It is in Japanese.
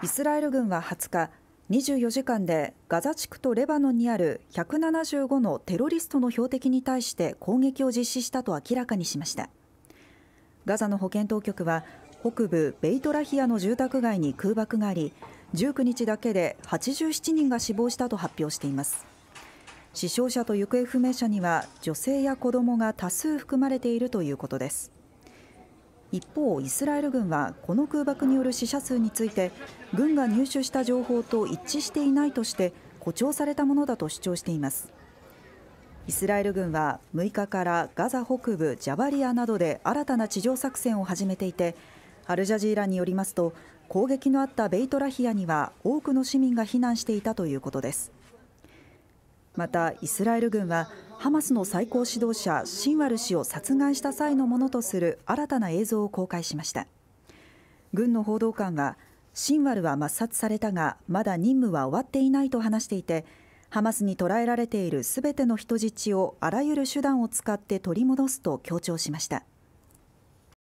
イスラエル軍は20日、24時間でガザ地区とレバノンにある175のテロリストの標的に対して攻撃を実施したと明らかにしました。ガザの保健当局は北部ベイトラヒアの住宅街に空爆があり19日だけで87人が死亡したと発表しています死傷者と行方不明者には女性や子どもが多数含まれているということです一方、イスラエル軍はこの空爆による死者数について軍が入手した情報と一致していないとして誇張されたものだと主張していますイスラエル軍は6日からガザ北部ジャバリアなどで新たな地上作戦を始めていてアルジャジーラによりますと攻撃のあったベイトラヒアには多くの市民が避難していたということですまたイスラエル軍はハマスの最高指導者シンワル氏を殺害した際のものとする新たな映像を公開しました軍の報道官はシンワルは抹殺されたがまだ任務は終わっていないと話していてハマスに捕らえられているすべての人質をあらゆる手段を使って取り戻すと強調しました。